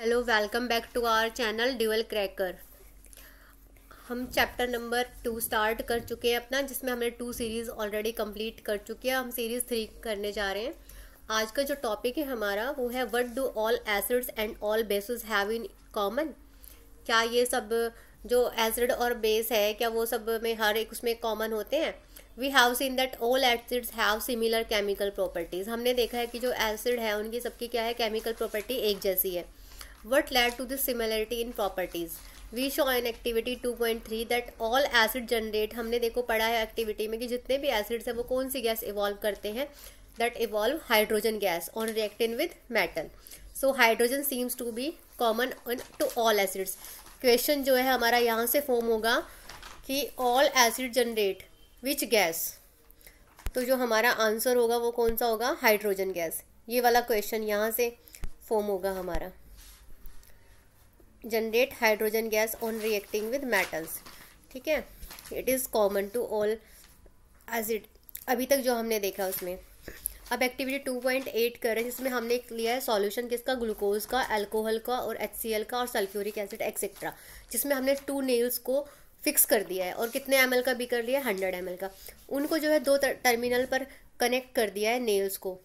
Hello welcome back to our channel dual cracker हम chapter number two start कर चुके हैं अपना जिसमें हमने टू सीरीज़ ऑलरेडी कंप्लीट कर चुके हैं हम सीरीज़ थ्री करने जा रहे हैं आज का जो टॉपिक है हमारा वो है what do all acids and all bases have in common क्या ये सब जो एसिड और बेस है क्या वो सब में हर एक उसमें कॉमन होते हैं we have seen that all acids have similar chemical properties हमने देखा है कि जो एसिड है उनकी सबकी क्या है केमिकल प्रॉपर्टी एक जैसी है What led to the similarity in properties? We show in activity two point three that all acid generate हमने देखो पढ़ा है एक्टिविटी में कि जितने भी एसिड्स हैं वो कौन सी गैस इवॉल्व करते हैं that evolve hydrogen gas on reacting with metal so hydrogen seems to be common to all acids question जो है हमारा यहाँ से फॉर्म होगा कि all acid generate which gas तो जो हमारा आंसर होगा वो कौन सा होगा हाइड्रोजन गैस ये वाला क्वेश्चन यहाँ से फॉर्म होगा हमारा generate hydrogen gas on reacting with metals ठीक है it is common to all acid अभी तक जो हमने देखा उसमें अब एक्टिविटी 2.8 कर रहे हैं जिसमें हमने लिया है सॉल्यूशन किसका ग्लूकोज का अल्कोहल का और एच का और सल्फ्यूरिक एसिड एक्सेट्रा जिसमें हमने टू नेल्स को फिक्स कर दिया है और कितने एम का भी कर लिया है हंड्रेड एम का उनको जो है दो टर्मिनल पर कनेक्ट कर दिया है नेल्स को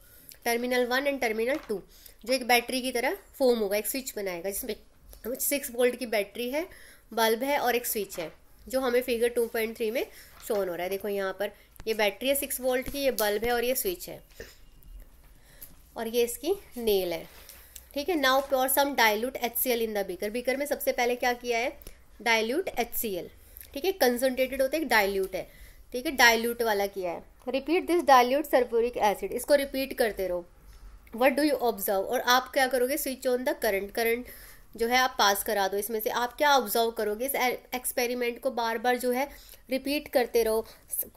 terminal one and terminal two जो एक बैटरी की तरह फोम होगा एक स्विच बनाएगा जिसमें सिक्स वोल्ट की बैटरी है बल्ब है और एक स्विच है जो हमें फिगर टू पॉइंट थ्री में शोन हो रहा है देखो यहाँ पर ये बैटरी है सिक्स वोल्ट की ये बल्ब है और ये स्विच है और ये इसकी नेल है ठीक है now pour some dilute H C L in the beaker beaker में सबसे पहले क्या किया है डायल्यूट एच सी एल ठीक है कंसनट्रेटेड होता है डायल्यूट है ठीक है डायल्यूट वाला किया है repeat this dilute sulphuric acid इसको रिपीट करते रहो वट डू यू ऑब्जर्व और आप क्या करोगे switch on the current current जो है आप पास करा दो इसमें से आप क्या ऑब्जर्व करोगे इस एक्सपेरिमेंट को बार बार जो है रिपीट करते रहो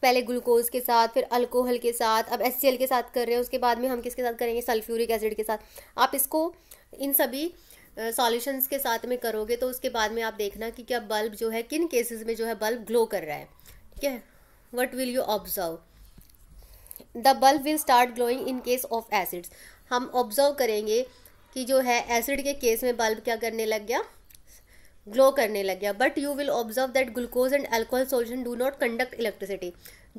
पहले ग्लूकोज के साथ फिर अल्कोहल के साथ अब एस के साथ कर रहे हो उसके बाद में हम किसके साथ करेंगे सल्फ्यूरिक एसिड के साथ आप इसको इन सभी सॉल्यूशंस के साथ में करोगे तो उसके बाद में आप देखना कि क्या बल्ब जो है किन केसेस में जो है बल्ब ग्लो कर रहा है ठीक है what will you observe the bulb will start glowing in case of acids हम ऑब्जर्व करेंगे कि जो है एसिड के केस में बल्ब क्या करने लग गया ग्लो करने लग गया but you will observe that glucose and alcohol solution do not conduct electricity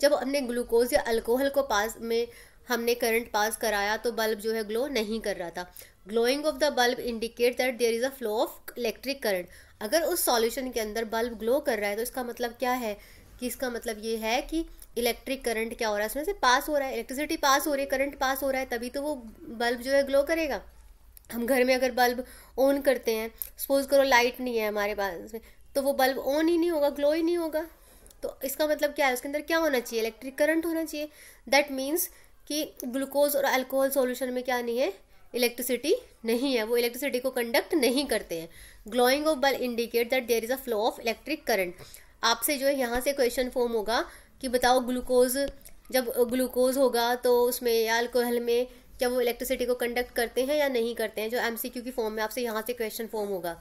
जब हमने ग्लूकोज या अल्कोहल को पास में हमने करंट पास कराया तो बल्ब जो है ग्लो नहीं कर रहा था glowing of the bulb indicate that there is a flow of electric current अगर उस सॉल्यूशन के अंदर बल्ब ग्लो कर रहा है तो इसका मतलब क्या है कि इसका मतलब ये है कि इलेक्ट्रिक करंट क्या हो रहा है इसमें से पास हो रहा है इलेक्ट्रिसिटी पास हो रही है करंट पास हो रहा है तभी तो वो बल्ब जो है ग्लो करेगा हम घर में अगर बल्ब ऑन करते हैं सपोज करो लाइट नहीं है हमारे पास में तो वो बल्ब ऑन ही नहीं होगा ग्लो ही नहीं होगा तो इसका मतलब क्या है उसके अंदर क्या होना चाहिए इलेक्ट्रिक करंट होना चाहिए दैट मीन्स कि ग्लूकोज और अल्कोहल सॉल्यूशन में क्या नहीं है इलेक्ट्रिसिटी नहीं है वो इलेक्ट्रिसिटी को कंडक्ट नहीं करते हैं glowing of bulb indicate that there is a flow of electric current आपसे जो है यहाँ से क्वेश्चन फॉर्म होगा कि बताओ ग्लूकोज जब ग्लूकोज होगा तो उसमें या अल्कोहल में क्या वो इलेक्ट्रिसिटी को कंडक्ट करते हैं या नहीं करते हैं जो एम सी क्यू की फॉर्म में आपसे यहाँ से क्वेश्चन फॉर्म होगा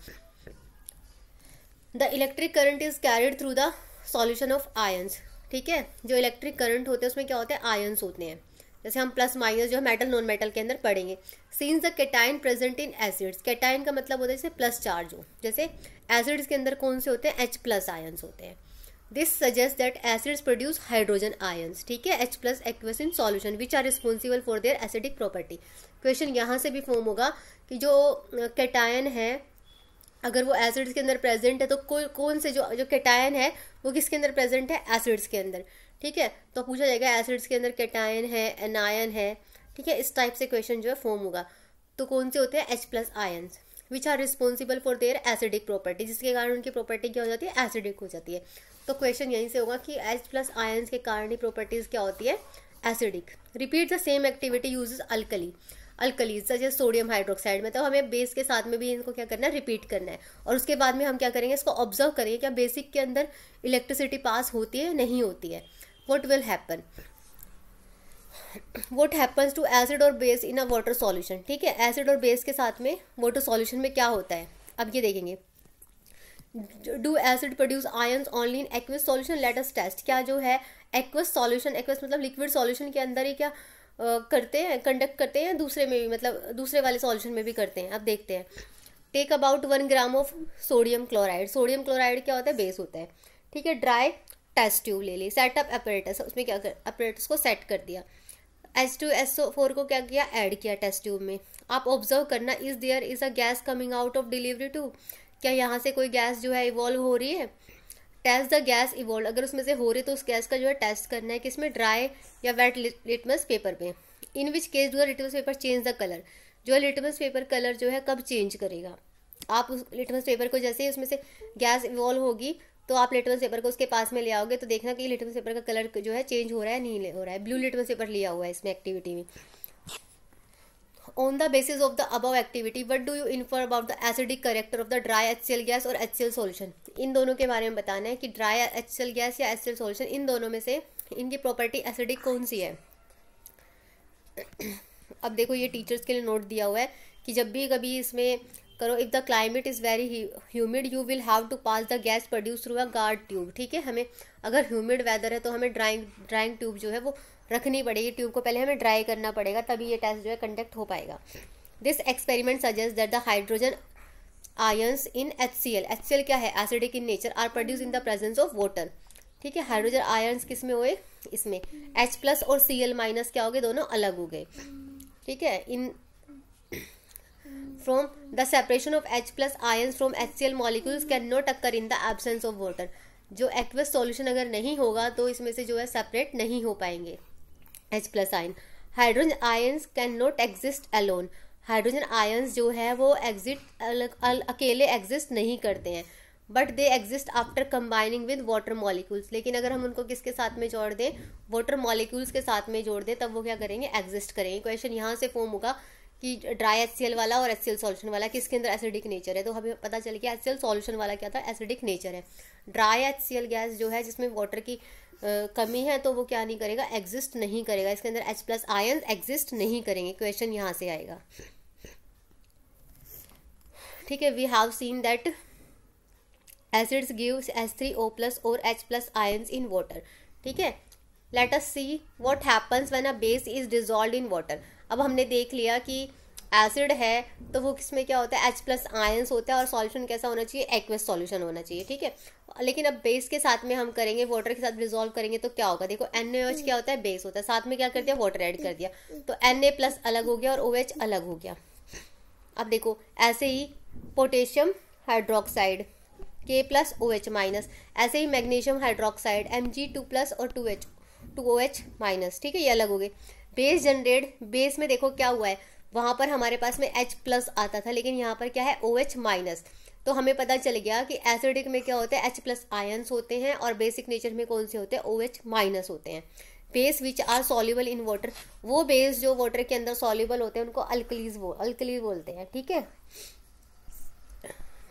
the electric current is carried through the solution of ions ठीक है जो इलेक्ट्रिक करंट होते हैं उसमें क्या होते हैं आयंस होते हैं जैसे हम प्लस माइनस जो है मेटल नॉन मेटल के अंदर पढ़ेंगे since the cation present in acids cation का मतलब होता है जैसे प्लस चार्ज हो जैसे एसिड्स के अंदर कौन से होते हैं एच प्लस आयन्स होते हैं this suggest that acids produce hydrogen ions ठीक है H plus aqueous in solution which are responsible for their acidic property question यहाँ से भी फॉर्म होगा कि जो कैटायन है अगर वो एसिड्स के अंदर प्रेजेंट है तो को, कौन से जो जो कैटायन है वो किसके अंदर प्रेजेंट है एसिड्स के अंदर ठीक है तो पूछा जाएगा एसिड्स के अंदर कैटायन है एनायन है ठीक है इस टाइप से क्वेश्चन जो है फॉर्म होगा तो कौन से होते हैं H plus ions which are responsible for their acidic property जिसके कारण उनकी प्रॉपर्टी क्या हो जाती है एसिडिक हो जाती है तो क्वेश्चन यहीं से होगा कि एच प्लस आयन्स के कारण प्रॉपर्टीज़ क्या होती है acidic repeat the same activity use alkali alkalis जैसे सोडियम हाइड्रोक्साइड में तो हमें बेस के साथ में भी इनको क्या करना है रिपीट करना है और उसके बाद में हम क्या करेंगे इसको ऑब्जर्व करेंगे क्या बेसिक के अंदर इलेक्ट्रिसिटी पास होती है नहीं होती है what will happen what happens to acid और base in a water solution ठीक है एसिड और बेस के साथ में वाटर सॉल्यूशन में क्या होता है अब ये देखेंगे do acid produce ions only in aqueous solution let's test क्या जो है एक्वस सॉल्यूशन एक्वस मतलब लिक्विड सॉल्यूशन के अंदर ही क्या करते हैं कंडक्ट करते हैं दूसरे में भी मतलब दूसरे वाले सॉल्यूशन में भी करते हैं अब देखते हैं take about one gram of sodium chloride sodium chloride क्या होता है बेस होता है ठीक है ड्राई टेस्ट ट्यूब ले ली सेटअप अपरेटस उसमें क्या कर अपरेटस को सेट कर दिया H two S O four को क्या किया एड किया टेस्ट ट्यूब में आप ऑब्जर्व करना is there is a gas coming out of delivery tube क्या यहाँ से कोई गैस जो है इवॉल्व हो रही है टेस्ट द गैस इवॉल्व अगर उसमें से हो रही तो उस गैस का जो है टेस्ट करना है कि इसमें ड्राई या वेट लिटमस पेपर पे in which case do litmus paper change the colour जो लिटमस पेपर कलर जो है कब चेंज करेगा आप उस लिटमस पेपर को जैसे ही उसमें से गैस इवॉल्व होगी तो आप लिटमस पेपर को उसके पास में ले आओगे तो देखना कि लिटमस पेपर का कलर जो है चेंज हो रहा है नहीं हो रहा है ब्लू लिटमस पेपर लिया हुआ है इसमें एक्टिविटी में on the basis of the above activity what do you infer about the acidic character of the dry H C L gas और एच सी एल सोल्यूशन इन दोनों के बारे में बताना है कि dry H C L gas या एच सी एल सोल्यूशन इन दोनों में से इनकी प्रॉपर्टी एसिडिक कौन सी है अब देखो ये टीचर्स के लिए नोट दिया हुआ है कि जब भी कभी इसमें करो if the climate is very humid you will have to pass the gas produce through a guard tube ठीक है हमें अगर ह्यूमिड वेदर है तो हमें ड्राइंग ड्राइंग ट्यूब जो है वो रखनी पड़ेगी ट्यूब को पहले हमें ड्राई करना पड़ेगा तभी ये टेस्ट जो है कंडक्ट हो पाएगा this experiment suggest that the hydrogen ions in H C L H C L क्या है acidic in nature are produce in the presence of water ठीक है हाइड्रोजन आयन्स किस में हुए इसमें एच प्लस और सी एल माइनस क्या हो गए दोनों अलग हो गए ठीक है in from the separation of H plus ion from H C L molecules can not occur in the absence of water जो एक्वस सॉल्यूशन अगर नहीं होगा तो इसमें से जो है सेपरेट नहीं हो पाएंगे H plus ion hydrogen ions can not exist alone hydrogen ions जो है वो एग्जिट अकेले एग्जिस्ट नहीं करते हैं but they exist after combining with water molecules लेकिन अगर हम उनको किसके साथ में जोड़ दें वाटर मॉलिक्यूल्स के साथ में जोड़ दें तब वो क्या करेंगे एग्जिस्ट करेंगे क्वेश्चन यहाँ से फॉर्म होगा कि ड्राई एच वाला और एच सॉल्यूशन वाला किसके अंदर एसिडिक नेचर है तो हमें पता चल गया एच सॉल्यूशन वाला क्या था एसिडिक नेचर है ड्राई एच गैस जो है जिसमें वाटर की कमी है तो वो क्या नहीं करेगा एग्जिस्ट नहीं करेगा इसके अंदर एच प्लस आयन एग्जिस्ट नहीं करेंगे क्वेश्चन यहाँ से आएगा ठीक है we have seen that acids gives H three O plus और H plus ions in water ठीक है let us see what happens when a base is dissolve in water अब हमने देख लिया कि एसिड है तो वो किसमें क्या होता है एच प्लस आयंस होता है और सॉल्यूशन कैसा होना चाहिए एक्वेस सॉल्यूशन होना चाहिए ठीक है लेकिन अब बेस के साथ में हम करेंगे वाटर के साथ रिजोल्व करेंगे तो क्या होगा देखो एन एच क्या होता है बेस होता है साथ में क्या कर दिया वाटर ऐड कर दिया तो एन ए प्लस अलग हो गया और ओ OH अलग हो गया अब देखो ऐसे ही पोटेशियम हाइड्रोक्साइड के प्लस ओ एच माइनस ऐसे ही magnesium hydroxide M G two plus और two H two O H minus ठीक है ये अलग हो गए बेस जनरेट बेस में देखो क्या हुआ है वहां पर हमारे पास में एच प्लस आता था लेकिन यहाँ पर क्या है ओ एच माइनस तो हमें पता चल गया कि एसिडिक में क्या होता है एच प्लस आयन्स होते हैं और बेसिक नेचर में कौन से होते हैं ओ एच माइनस होते हैं base which are soluble in water वो बेस जो वाटर के अंदर सॉल्यूबल होते हैं उनको अल्कलीज बोल अल्कली बोलते हैं ठीक है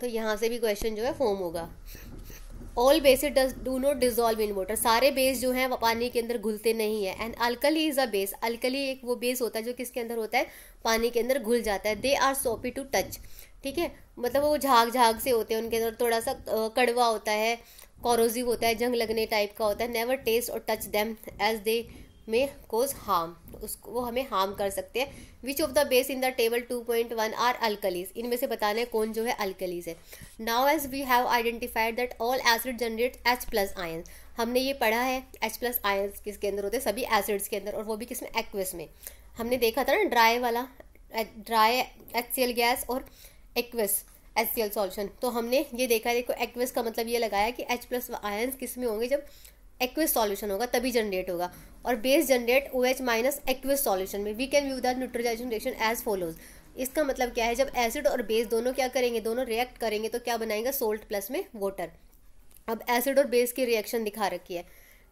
तो यहाँ से भी क्वेश्चन जो है फॉर्म होगा all base do not dissolve in water सारे बेस जो हैं वो पानी के अंदर घुलते नहीं है and alkali is a base alkali एक वो बेस होता है जो किसके अंदर होता है पानी के अंदर घुल जाता है they are soapy to touch ठीक है मतलब वो झाग झाग से होते हैं उनके अंदर थोड़ा सा कड़वा होता है कॉरोजिव होता है जंग लगने टाइप का होता है नेवर टेस्ट और touch them as they may cause harm उसको वो हमें हार्म कर सकते हैं which of the base in the table two point one are alkalis इनमें से बताना है कौन जो है अल्कलीज है now as we have identified that all acid generate H plus ion हमने ये पढ़ा है एच प्लस आयन किसके अंदर होते हैं सभी एसिड्स के अंदर और वो भी किस में एक्वस में हमने देखा था ना ड्राई वाला dry H C L gas और aqueous H C L solution तो हमने ये देखा देखो एक्वेस का मतलब ये लगाया कि एच प्लस आयंस किस में होंगे जब एक्विस सॉल्यूशन होगा तभी जनरेट होगा और base generate O H minus aqueous solution में we can view that neutralization reaction as follows इसका मतलब क्या है जब एसिड और बेस दोनों क्या करेंगे दोनों रिएक्ट करेंगे तो क्या बनाएंगे सोल्ट प्लस में वाटर अब एसिड और बेस की रिएक्शन दिखा रखी है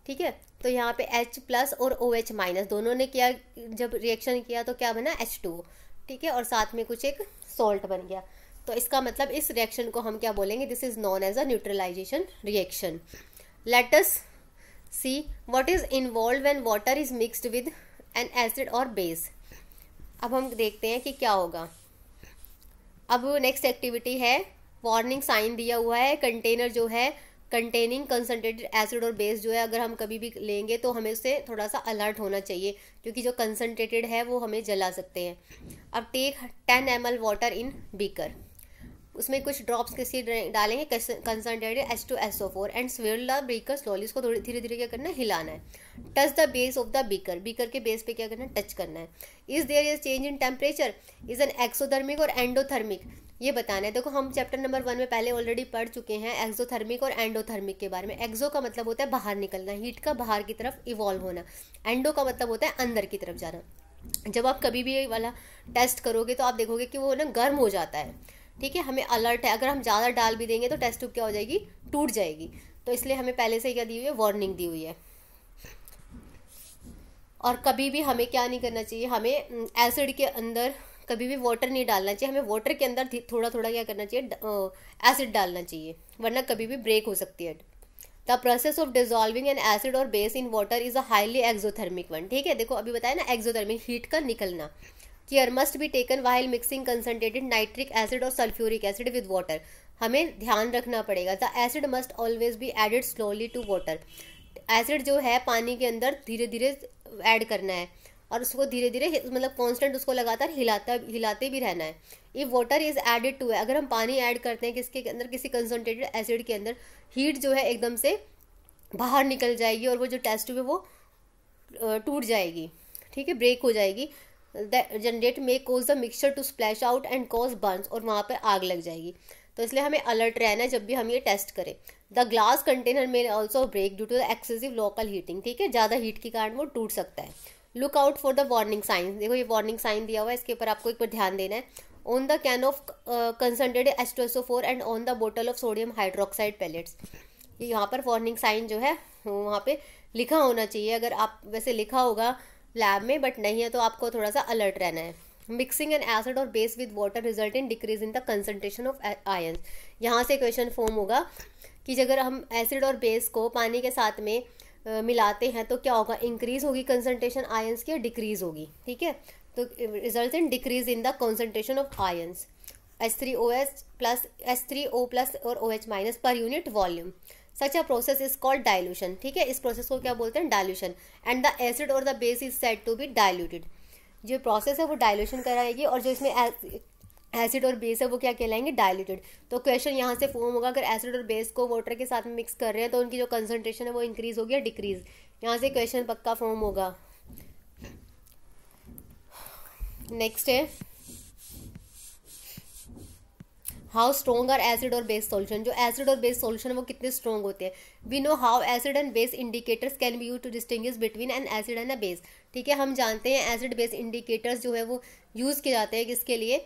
ठीक है तो यहाँ पे एच प्लस और ओ एच माइनस दोनों ने किया जब रिएक्शन किया तो क्या बना एच टू ठीक है और साथ में कुछ एक सॉल्ट बन गया तो इसका मतलब इस रिएक्शन को हम क्या बोलेंगे this is known as a neutralization reaction let's see what is involve an water is mixed with an acid और बेस अब हम देखते हैं कि क्या होगा अब नेक्स्ट एक्टिविटी है वार्निंग साइन दिया हुआ है कंटेनर जो है कंटेनिंग कंसनट्रेटेड एसिड और बेस जो है अगर हम कभी भी लेंगे तो हमें उससे थोड़ा सा अलर्ट होना चाहिए क्योंकि जो कंसनट्रेटेड है वो हमें जला सकते हैं अब take ten M L water in beaker उसमें कुछ ड्रॉप्स के सीड डाले हैं concentrated S two S O four and swirl the beaker slowly इसको थोड़ी धीरे धीरे क्या करना है हिलाना है touch the base of the beaker beaker के बेस पे क्या करना है टच करना है is there is change in temperature is an exothermic और एंडोथर्मिक ये बताना है देखो हम चैप्टर नंबर वन में पहले ऑलरेडी पढ़ चुके हैं एक्सोथर्मिक और एंडोथर्मिक के बारे में एक्सो का मतलब होता है बाहर निकलना हीट का बाहर की तरफ इवॉल्व होना एंडो का मतलब होता है अंदर की तरफ जाना जब आप कभी भी ये वाला टेस्ट करोगे तो आप देखोगे कि वो ना गर्म हो जाता है ठीक है हमें अलर्ट है अगर हम ज़्यादा डाल भी देंगे तो टेस्ट ट्यूब क्या हो जाएगी टूट जाएगी तो इसलिए हमें पहले से क्या दी हुई है वार्निंग दी हुई है और कभी भी हमें क्या नहीं करना चाहिए हमें एसिड के अंदर कभी भी वाटर नहीं डालना चाहिए हमें वाटर के अंदर थोड़ा थोड़ा क्या करना चाहिए एसिड डालना चाहिए वरना कभी भी ब्रेक हो सकती है the process of dissolving an acid और base in water is a highly exothermic one ठीक है देखो अभी बताया ना एक्जोथर्मिक हीट का निकलना care must be taken while mixing concentrated nitric acid और सल्फ्यूरिक एसिड विद वाटर हमें ध्यान रखना पड़ेगा the acid must always be added slowly to water acid जो है पानी के अंदर धीरे धीरे ऐड करना है और उसको धीरे धीरे मतलब कांस्टेंट उसको लगातार हिलाता हिलाते भी रहना है if water is added to है अगर हम पानी ऐड करते हैं किसके अंदर किसी कंसनट्रेटेड एसिड के अंदर हीट जो है एकदम से बाहर निकल जाएगी और वो जो टेस्ट है वो टूट जाएगी ठीक है ब्रेक हो जाएगी generate may cause the mixture to splash out and cause burns और वहाँ पर आग लग जाएगी तो इसलिए हमें अलर्ट रहना है जब भी हम ये टेस्ट करें द ग्लास कंटेनर में also break due to the excessive local heating ठीक है ज़्यादा हीट के कारण वो टूट सकता है look out for the warning sign देखो ये वार्निंग साइन दिया हुआ है इसके ऊपर आपको एक बार ध्यान देना है on the can of concentrated एस्ट्रोसोफोर and on the bottle of sodium hydroxide pellets यहाँ पर वार्निंग साइन जो है वहाँ पे लिखा होना चाहिए अगर आप वैसे लिखा होगा लैब में बट नहीं है तो आपको थोड़ा सा अलर्ट रहना है मिक्सिंग एन एसिड और base with water result in decrease in the concentration of ion यहाँ से क्वेश्चन फॉर्म होगा कि अगर हम एसिड और बेस को पानी के साथ में आ, मिलाते हैं तो क्या होगा इंक्रीज होगी कंसनट्रेशन आयन्स की और डिक्रीज होगी ठीक है तो result in decrease in the concentration of ions H three O H plus H three O plus और ओ एच माइनस पर unit volume such a process is called dilution ठीक है इस प्रोसेस को क्या बोलते हैं डाइल्यूशन एंड द एसिड और the base is set to be diluted जो प्रोसेस है वो डाइल्यूशन कराएगी और जो इसमें एसिड और बेस है वो क्या कहलाएंगे डायलूटेड तो क्वेश्चन यहाँ से फॉर्म होगा अगर एसिड और बेस को वाटर के साथ में मिक्स कर रहे हैं तो उनकी जो कंसनट्रेशन है वो इंक्रीज होगी या डिक्रीज यहाँ से क्वेश्चन पक्का फॉर्म होगा नेक्स्ट है हाउ स्ट्रॉन्ग आर एसिड और बेस सॉल्यूशन जो एसिड और बेस सॉल्यूशन वो कितने स्ट्रॉन्ग होते हैं we know how acid and base indicators can be use to distinguish between an acid and a base ठीक है हम जानते हैं एसिड बेस इंडिकेटर्स जो है वो यूज़ किए जाते हैं किसके लिए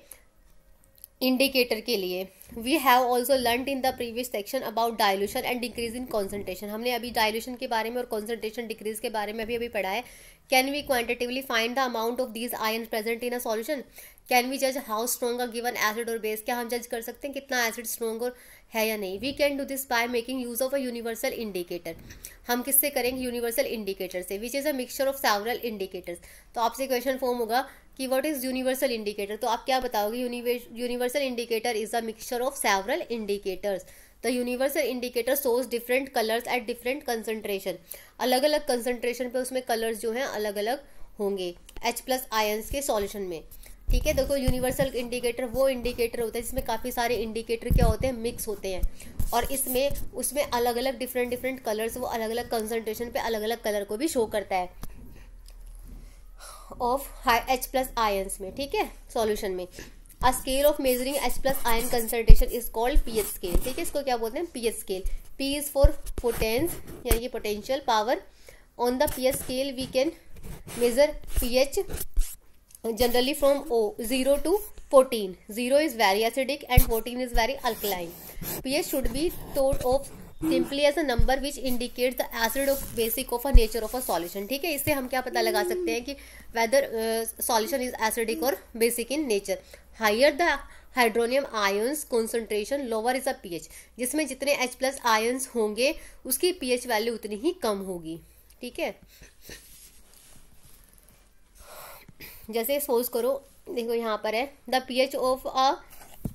इंडिकेटर के लिए we have also learn in the previous section about dilution and decrease in concentration हमने अभी डायलूशन के बारे में और कॉन्सेंट्रेशन डिक्रीज के बारे में अभी अभी पढ़ा है can we quantitatively find the amount of these ion present in a solution can we जज how strong a given acid और बेस क्या हम जज कर सकते हैं कितना एसिड स्ट्रॉन्ग और है या नहीं we can do this by making use of a universal indicator हम किससे करेंगे यूनिवर्सल इंडिकेटर से which is a mixture of several indicators तो आपसे क्वेश्चन फॉर्म होगा कि वट इज़ यूनिवर्सल इंडिकेटर तो आप क्या बताओगे universal indicator is a mixture of several indicators the universal indicator shows different colours at different concentration अलग अलग कंसनट्रेशन पे उसमें कलर्स जो हैं अलग अलग होंगे एच प्लस आयन्स के सॉल्यूशन में ठीक है देखो यूनिवर्सल इंडिकेटर वो इंडिकेटर होता है जिसमें काफ़ी सारे इंडिकेटर क्या होते हैं मिक्स होते हैं और इसमें उसमें अलग अलग डिफरेंट डिफरेंट कलर्स वो अलग अलग कंसनट्रेशन पे अलग अलग कलर को भी शो करता है of high H plus ions में ठीक है सॉल्यूशन में a scale of measuring H plus ion concentration is called P H scale ठीक है इसको क्या बोलते हैं P H scale P is for potenz यानी कि potential power on the P H scale we can measure P H generally from O zero to fourteen zero is very acidic and is very very alkaline. pH should be thought of simply as a number which indicate the acid of basic of a nature of a solution ठीक है इससे हम क्या पता लगा सकते हैं कि वेदर सॉल्यूशन इज एसिडिक और basic in nature higher the hydronium ions concentration lower is a P H जिसमें जितने एच प्लस आयन्स होंगे उसकी पीएच वैल्यू उतनी ही कम होगी ठीक है जैसे सोच करो देखो यहाँ पर है the P H of a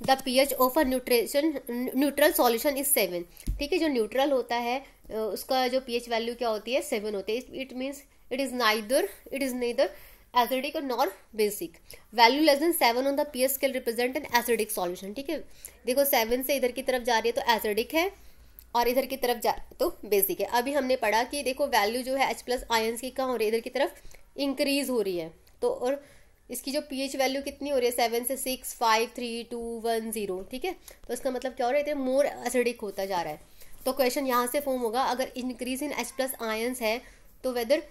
the P H of a nutrition neutral solution is seven ठीक है जो न्यूट्रल होता है उसका जो पी एच वैल्यू क्या होती है सेवन होती है it means it is neither it is neither acidic और non basic value less than seven on the P H scale represent an acidic solution ठीक है देखो सेवन से इधर की तरफ जा रही है तो एसिडिक है और इधर की तरफ जा तो बेसिक है अभी हमने पढ़ा कि देखो वैल्यू जो है एच प्लस आयन्स की कहाँ हो रही है इधर की तरफ इंक्रीज हो रही है तो और इसकी जो पीएच वैल्यू कितनी हो रही है सेवन से six five three two one zero ठीक है तो इसका मतलब क्या हो रहा है मोर एसिडिक होता जा रहा है तो क्वेश्चन यहाँ से फॉर्म होगा अगर increase in H plus ions है तो whether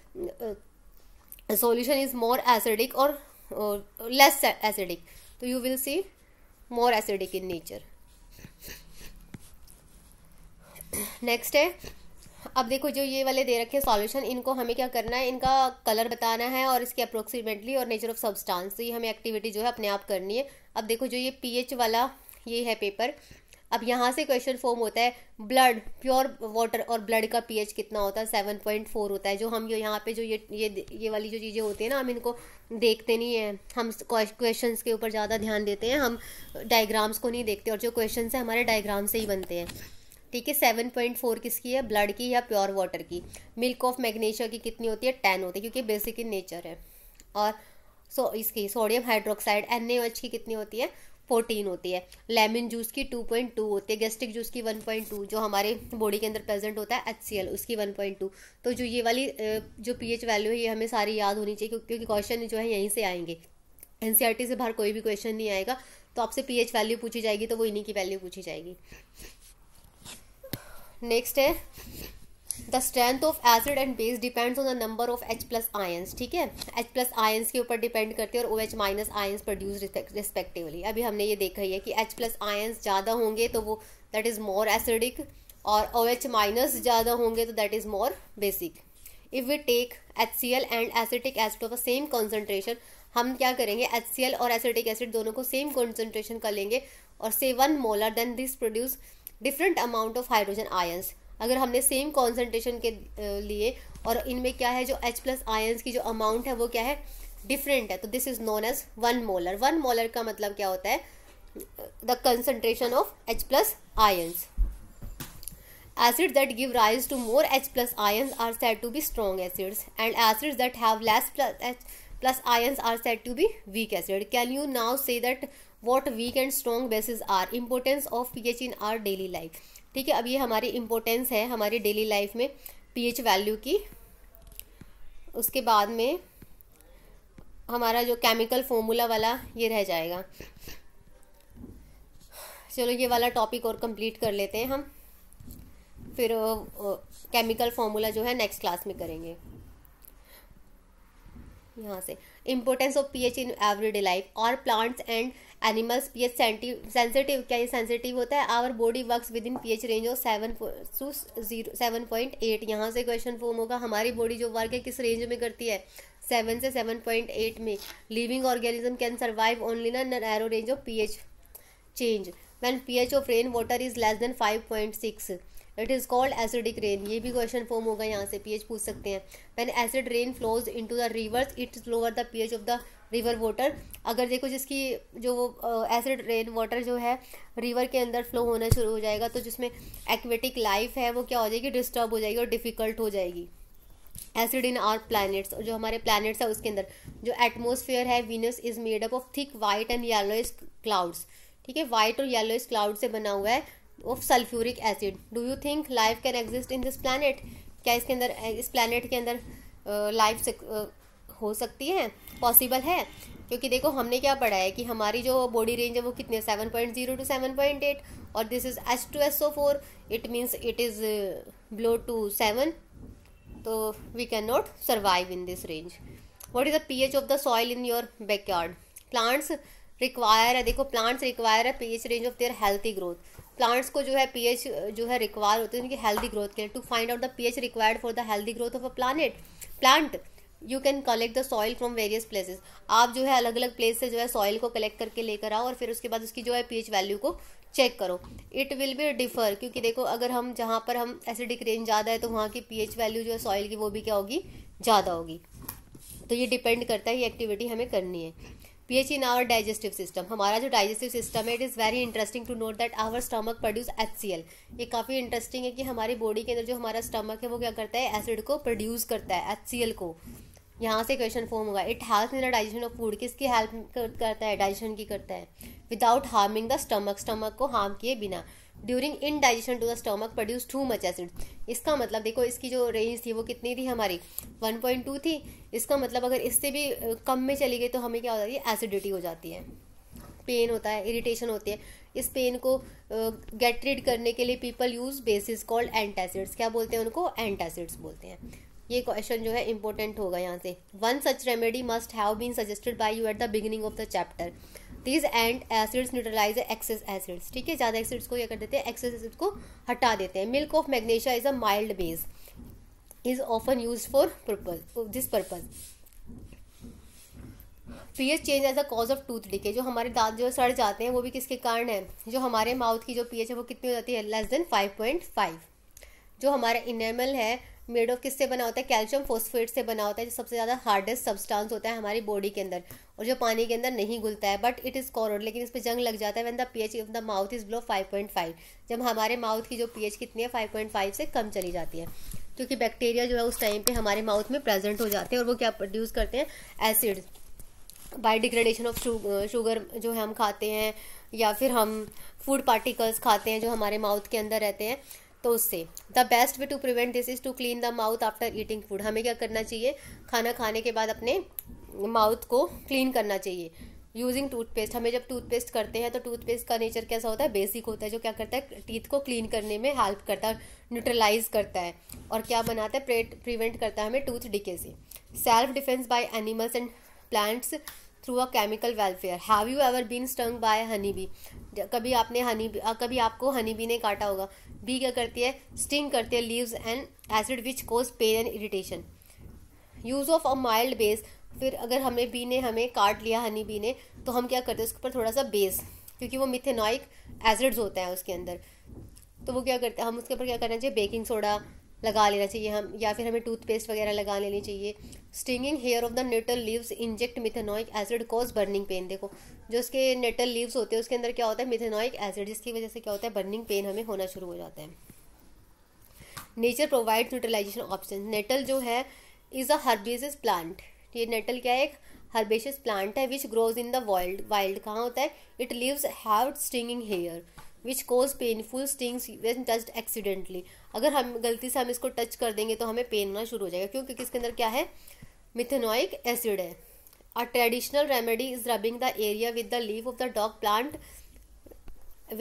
solution is more acidic और लेस एसिडिक तो you will see more acidic in nature next है अब देखो जो ये वाले दे रखे सॉल्यूशन इनको हमें क्या करना है इनका कलर बताना है और इसके अप्रोक्सीमेटली और नेचर ऑफ सब्सटेंस तो ये हमें एक्टिविटी जो है अपने आप करनी है अब देखो जो ये पीएच वाला ये है पेपर अब यहाँ से क्वेश्चन फॉर्म होता है ब्लड प्योर वाटर और ब्लड का पीएच कितना होता है सेवन पॉइंट फोर होता है जो हम यहाँ पे जो ये ये ये वाली जो चीज़ें होती है ना हम इनको देखते नहीं हैं हम क्वेश्चन के ऊपर ज़्यादा ध्यान देते हैं हम डायग्राम्स को नहीं देखते और जो क्वेश्चन है हमारे डायग्राम से ही बनते हैं ठीक है सेवन पॉइंट फोर किसकी है ब्लड की या प्योर वाटर की मिल्क ऑफ मैग्नीशिया की कितनी होती है टेन होती है क्योंकि बेसिक इन नेचर है और सो so, इसकी सोडियम हाइड्रोक्साइड एन की कितनी होती है फोर्टीन होती है लेमन जूस की टू पॉइंट टू होती है गेस्टिक जूस की वन पॉइंट टू जो हमारे बॉडी के अंदर प्रेजेंट होता है एच सी एल उसकी वन पॉइंट टू तो जो ये वाली जो पी एच वैल्यू है ये हमें सारी याद होनी चाहिए क्योंकि क्वेश्चन जो है यहीं से आएंगे एन सी आर टी से बाहर कोई भी क्वेश्चन नहीं आएगा तो आपसे पी एच वैल्यू पूछी जाएगी तो वो इन्हीं की वैल्यू पूछी जाएगी नेक्स्ट है the strength of acid and base depends on the number of H plus ions ठीक है एच प्लस आयंस के ऊपर डिपेंड करते हैं और O H minus ions produce respectively अभी हमने ये देखा ही है कि एच प्लस आयंस ज़्यादा होंगे तो वो दैट इज़ मोर एसिडिक और ओ एच माइनस ज़्यादा होंगे तो that is more basic if we take H C L and acidic acid of the same concentration हम क्या करेंगे एच सी एल और एसिडिक एसिड दोनों को सेम कॉन्सेंट्रेशन कर लेंगे और say one molar then this produce different amount of hydrogen ions अगर हमने सेम कॉन्सेंट्रेशन के लिए और इनमें क्या है जो एच प्लस आयन्स की जो अमाउंट है वो क्या है डिफरेंट है तो this is known as one molar one molar का मतलब क्या होता है the concentration of H plus ions acid that give rise to more H plus ions are said to be strong acids and acid that have less plus H are said to be weak acid can you now say that what weak and strong bases are importance of P H in our daily life ठीक है अब ये हमारी importance है हमारी daily life में P H value की उसके बाद में हमारा जो केमिकल फॉर्मूला वाला ये रह जाएगा चलो ये वाला टॉपिक और कंप्लीट कर लेते हैं हम फिर केमिकल फॉर्मूला जो है नेक्स्ट क्लास में करेंगे यहाँ से importance of pH in everyday life और plants and animals P H sensitive क्या ये सेंसिटिव होता है our body work with in P H range of seven to zero seven point eight यहाँ से क्वेश्चन फॉर्म होगा हमारी बॉडी जो वर्क है किस रेंज में करती है सेवन से सेवन पॉइंट एट में living organism can survive only ना narrow range of P H change when P H of rain water is less than five point six it is called acidic rain ये भी question form होगा यहाँ से P H पूछ सकते हैं when acid rain flows into the rivers it lower the P H of the river water अगर देखो जिसकी जो वो एसिड रेन वाटर जो है रिवर के अंदर फ्लो होना शुरू हो जाएगा तो जिसमें एक्वेटिक लाइफ है वो क्या हो जाएगी डिस्टर्ब हो जाएगी और डिफ़िकल्ट हो जाएगी एसिड इन आर प्लानट्स जो हमारे प्लानट्स है उसके अंदर जो एटमोसफियर है Venus is made up of thick white and yellowish clouds ठीक है वाइट और येलोइस क्लाउड से बना हुआ है of sulphuric acid do you think life can exist in this planet क्या इसके अंदर इस प्लानट के अंदर लाइफ uh, हो सकती है पॉसिबल है क्योंकि देखो हमने क्या पढ़ा है कि हमारी जो बॉडी रेंज है वो कितनी है seven point zero to seven point eight और this is S two S O four it means it is below to seven तो we can not survive in this range what is the P H of the soil in your backyard plants require है देखो plants require है P H range of their healthy growth plants को जो है P H जो है require होते हैं उनकी हेल्दी ग्रोथ के लिए to find out the P H required for the healthy growth of a planet plant you can collect the soil from various places आप जो है अलग अलग प्लेस से जो है सॉइल को कलेक्ट करके लेकर आओ और फिर उसके बाद उसकी जो है पीएच वैल्यू को चेक करो इट विल बी डिफर क्योंकि देखो अगर हम जहाँ पर हम एसिडिक रेंज ज़्यादा है तो वहाँ की पीएच वैल्यू जो है सॉइल की वो भी क्या होगी ज़्यादा होगी तो ये डिपेंड करता है ये एक्टिविटी हमें करनी है pH in our digestive system हमारा जो डाइजेस्टिव सिस्टम है it is very interesting to note that our stomach produce H ये काफ़ी इंटरेस्टिंग है कि हमारी बॉडी के अंदर जो हमारा स्टमक है वो क्या करता है एसिड को प्रोड्यूस करता है एच को यहाँ से क्वेश्चन फॉर्म होगा it help in the digestion of food किसकी हेल्प करता है डाइजेशन की करता है without harming the stomach stomach को हार्म किए बिना during indigestion to the stomach produce too much acid इसका मतलब देखो इसकी जो रेंज थी वो कितनी थी हमारी 1.2 थी इसका मतलब अगर इससे भी कम में चली गई तो हमें क्या हो जाती है एसिडिटी हो जाती है पेन होता है इरिटेशन होती है इस पेन को गेट uh, रीड करने के लिए people use bases called antacids क्या बोलते हैं उनको एंटासिड्स बोलते हैं ये क्वेश्चन जो है इंपॉर्टेंट होगा यहाँ से one such remedy must have been suggested by you at the beginning of the chapter these antacids neutralize excess acids ठीक है ज़्यादा एसिड्स को क्या कर देते हैं एक्सेस एसिड को हटा देते हैं milk of magnesia is a mild base is often use for purpose this purpose pH change as a cause of tooth decay जो हमारे दांत जो सड़ जाते हैं वो भी किसके कारण है जो हमारे माउथ की जो पीएच है वो कितनी हो जाती है less than five point five जो हमारा इनेमल है मेड ऑफ किससे बना होता है कैल्शियम फोस्फेट से बना होता है जो सबसे ज़्यादा हार्डेस्ट सब्सटेंस होता है हमारी बॉडी के अंदर और जो पानी के अंदर नहीं घुलता है बट इट इज़ कॉरोड लेकिन इस पर जंग लग जाता है when the P H the mouth is below five point five जब हमारे माउथ की जो पी एच कितनी है फाइव पॉइंट फाइव से कम चली जाती है क्योंकि बैक्टीरिया जो है उस टाइम पे हमारे माउथ में प्रेजेंट हो जाते हैं और वो क्या प्रोड्यूस करते हैं acid by degradation of sugar जो है हम खाते हैं या फिर हम फूड पार्टिकल्स खाते हैं जो हमारे माउथ के अंदर रहते हैं तो उससे the best way to prevent this is to clean the mouth after eating food हमें क्या करना चाहिए खाना खाने के बाद अपने माउथ को क्लीन करना चाहिए यूजिंग टूथपेस्ट हमें जब टूथपेस्ट करते हैं तो टूथपेस्ट का नेचर कैसा होता है बेसिक होता है जो क्या करता है टीथ को क्लीन करने में हेल्प करता है न्यूट्रलाइज करता है और क्या बनाता है प्रेट प्रिवेंट करता है हमें टूथ डिके से self defence by animals and plants through a chemical welfare have you ever been stung by honey bee कभी आपने हनी कभी आपको हनी बी ने काटा होगा बी क्या करती है स्टिंग करती है leaves and acid which cause pain and irritation use of a mild base फिर अगर हमें बी ने हमें काट लिया हनी बी ने तो हम क्या करते हैं उसके ऊपर थोड़ा सा बेस क्योंकि वो मिथेनॉइक एसिड्स होता है उसके अंदर तो वो क्या करते हैं हम उसके ऊपर क्या करना चाहिए बेकिंग सोडा लगा लेना चाहिए हम या फिर हमें टूथपेस्ट वगैरह लगा लेनी चाहिए stinging hair of the nettle leaves inject methanoic acid cause burning pain देखो जो उसके नेटल लीव्स होते हैं उसके अंदर क्या होता है मिथेनोइक एसिड जिसकी वजह से क्या होता है बर्निंग पेन हमें होना शुरू हो जाता है nature provide neutralization option nettle जो है इज़ अ हर्बेसिस प्लांट ये नेटल क्या है एक हर्बेशियस प्लांट है which grows in the wild wild कहाँ होता है it leaves have stinging hair which cause painful stings when touched accidentally अगर हम गलती से हम इसको टच कर देंगे तो हमें पेन होना शुरू हो जाएगा क्योंकि किसके अंदर क्या है मिथेनोइक एसिड है a traditional remedy is rubbing the area with the leaf of the dock plant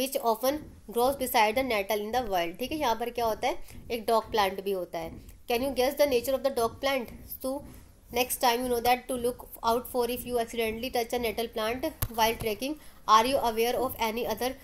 which often grows beside the nettle in the world ठीक है यहाँ पर क्या होता है एक डॉग प्लांट भी होता है can you guess the nature of the dock plant तो next time you know that to look out for if you accidentally touch a nettle plant wild trekking are you aware of any other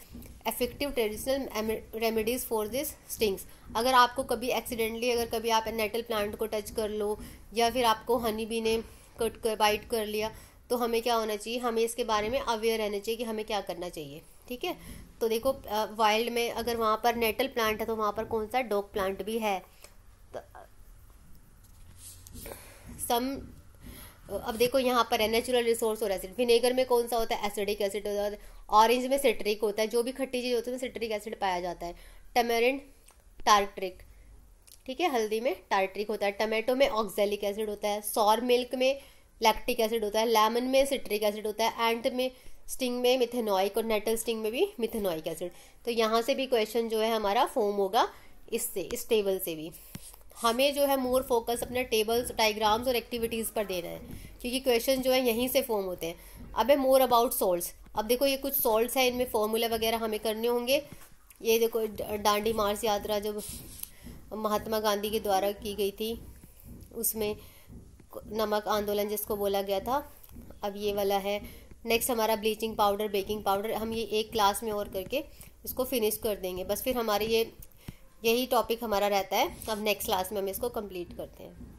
effective traditional remedies for this stings अगर आपको कभी accidentally अगर कभी आप natal plant को touch कर लो या फिर आपको हनी बी ने कट कर बाइट कर लिया तो हमें क्या होना चाहिए हमें इसके बारे में अवेयर रहना चाहिए कि हमें क्या करना चाहिए ठीक है तो देखो वाइल्ड में अगर वहाँ पर नेटल प्लांट है तो वहाँ पर कौन सा डॉग प्लांट भी है सम अब देखो यहाँ पर है नेचुरल रिसोर्स और एसिड विनेगर में कौन सा होता है एसिडिक एसिड होता है ऑरेंज में सिट्रिक होता है जो भी खट्टी चीज़ होती है उसमें सिट्रिक एसिड पाया जाता है टमेरिन टार्ट्रिक ठीक है हल्दी में टार्ट्रिक होता है टमाटो में ऑक्जेलिक एसिड होता है सौर मिल्क में लैक्टिक एसिड होता है लेमन में सिट्रिक एसिड होता है एंट में स्टिंग में मिथेनॉइक और नेटल स्टिंग में भी मिथेनॉइक एसिड तो यहाँ से भी क्वेश्चन जो है हमारा फॉर्म होगा इससे इस टेबल से भी हमें जो है मोर फोकस अपने टेबल्स डाइग्राम्स और एक्टिविटीज़ पर देना है क्योंकि क्वेश्चन जो है यहीं से फॉर्म होते हैं अब है मोर अबाउट सोल्स अब देखो ये कुछ सॉल्ट्स हैं इनमें फॉर्मूला वगैरह हमें करने होंगे ये देखो डांडी मार्च यात्रा जब महात्मा गांधी के द्वारा की गई थी उसमें नमक आंदोलन जिसको बोला गया था अब ये वाला है नेक्स्ट हमारा ब्लीचिंग पाउडर बेकिंग पाउडर हम ये एक क्लास में और करके इसको फिनिश कर देंगे बस फिर हमारे ये यही टॉपिक हमारा रहता है अब नेक्स्ट क्लास में हम इसको कंप्लीट करते हैं